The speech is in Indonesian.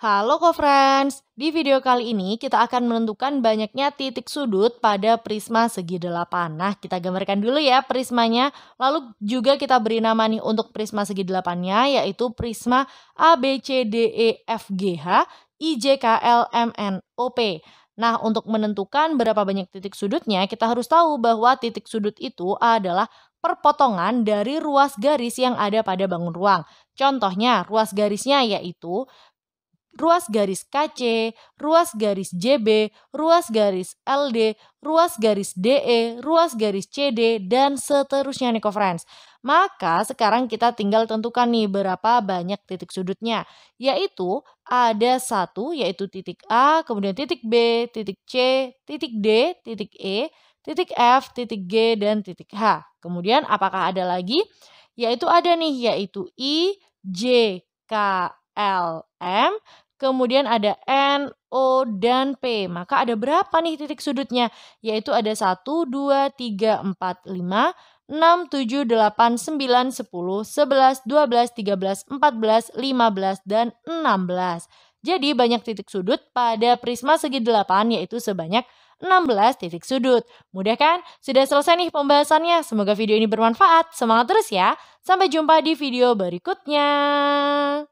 Halo co-friends, di video kali ini kita akan menentukan banyaknya titik sudut pada prisma segi delapan. Nah, kita gambarkan dulu ya prismanya, lalu juga kita beri nama nih untuk prisma segi delapannya, yaitu prisma A, B, C, D, E, F, G, H, I, J, K, L, M, N, O, P. Nah, untuk menentukan berapa banyak titik sudutnya, kita harus tahu bahwa titik sudut itu adalah perpotongan dari ruas garis yang ada pada bangun ruang. Contohnya, ruas garisnya yaitu ruas garis KC, ruas garis JB, ruas garis LD, ruas garis DE, ruas garis CD, dan seterusnya nih friends. Maka sekarang kita tinggal tentukan nih berapa banyak titik sudutnya, yaitu ada satu yaitu titik A, kemudian titik B, titik C, titik D, titik E, titik F, titik G, dan titik H. Kemudian apakah ada lagi? Yaitu ada nih, yaitu I, J, K, L, M, kemudian ada N, O, dan P. Maka ada berapa nih titik sudutnya? Yaitu ada 1, 2, 3, 4, 5, 6, 7, 8, 9, 10, 11, 12, 13, 14, 15, dan 16. Jadi banyak titik sudut pada prisma segi 8 yaitu sebanyak 16 titik sudut. Mudah kan? Sudah selesai nih pembahasannya. Semoga video ini bermanfaat. Semangat terus ya. Sampai jumpa di video berikutnya.